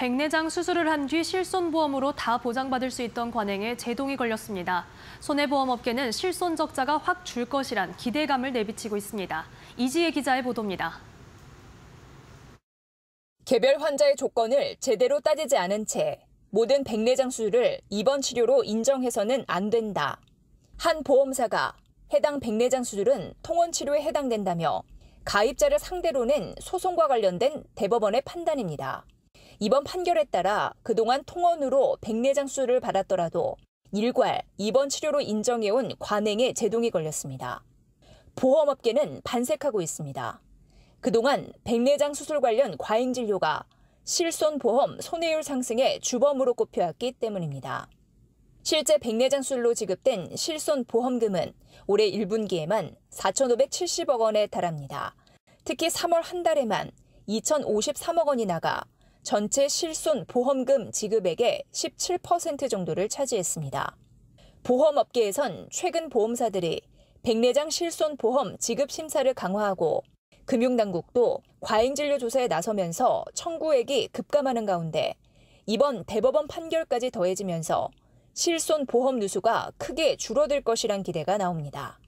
백내장 수술을 한 뒤 실손보험으로 다 보장받을 수 있던 관행에 제동이 걸렸습니다. 손해보험업계는 실손 적자가 확 줄 것이란 기대감을 내비치고 있습니다. 이지혜 기자의 보도입니다. 개별 환자의 조건을 제대로 따지지 않은 채 모든 백내장 수술을 입원 치료로 인정해서는 안 된다. 한 보험사가 해당 백내장 수술은 통원 치료에 해당된다며 가입자를 상대로 낸 소송과 관련된 대법원의 판단입니다. 이번 판결에 따라 그동안 통원으로 백내장수를 받았더라도 일괄 입원 치료로 인정해온 관행의 제동이 걸렸습니다. 보험업계는 반색하고 있습니다. 그동안 백내장 수술 관련 과잉 진료가 실손보험 손해율 상승의 주범으로 꼽혀왔기 때문입니다. 실제 백내장 수 술로 지급된 실손보험금은 올해 1분기에만 4,570억 원에 달합니다. 특히 3월 한 달에만 2,053억 원이 나가 전체 실손 보험금 지급액의 17% 정도를 차지했습니다. 보험업계에선 최근 보험사들이 백내장 실손 보험 지급 심사를 강화하고 금융당국도 과잉진료 조사에 나서면서 청구액이 급감하는 가운데 이번 대법원 판결까지 더해지면서 실손 보험 누수가 크게 줄어들 것이란 기대가 나옵니다.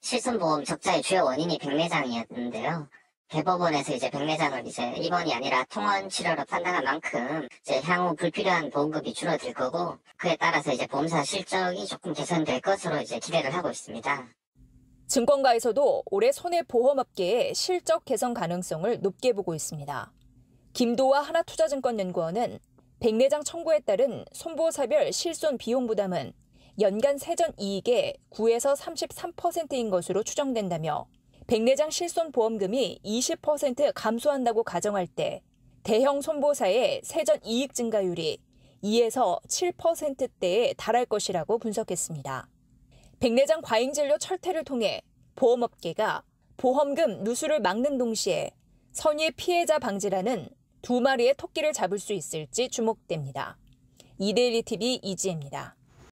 실손보험 적자의 주요 원인이 백내장이었는데요. 대법원에서 이제 백내장을 이제 입원이 아니라 통원 치료로 판단한 만큼 이제 향후 불필요한 보험금이 줄어들 거고 그에 따라서 이제 보험사 실적이 조금 개선될 것으로 이제 기대를 하고 있습니다. 증권가에서도 올해 손해보험업계의 실적 개선 가능성을 높게 보고 있습니다. 김도와 하나투자증권연구원은 백내장 청구에 따른 손보사별 실손 비용 부담은 연간 세전 이익의 9에서 33%인 것으로 추정된다며 백내장 실손 보험금이 20% 감소한다고 가정할 때 대형 손보사의 세전 이익 증가율이 2에서 7%대에 달할 것이라고 분석했습니다. 백내장 과잉진료 철퇴를 통해 보험업계가 보험금 누수를 막는 동시에 선의 피해자 방지라는 두 마리의 토끼를 잡을 수 있을지 주목됩니다. 이데일리 TV 이지혜입니다.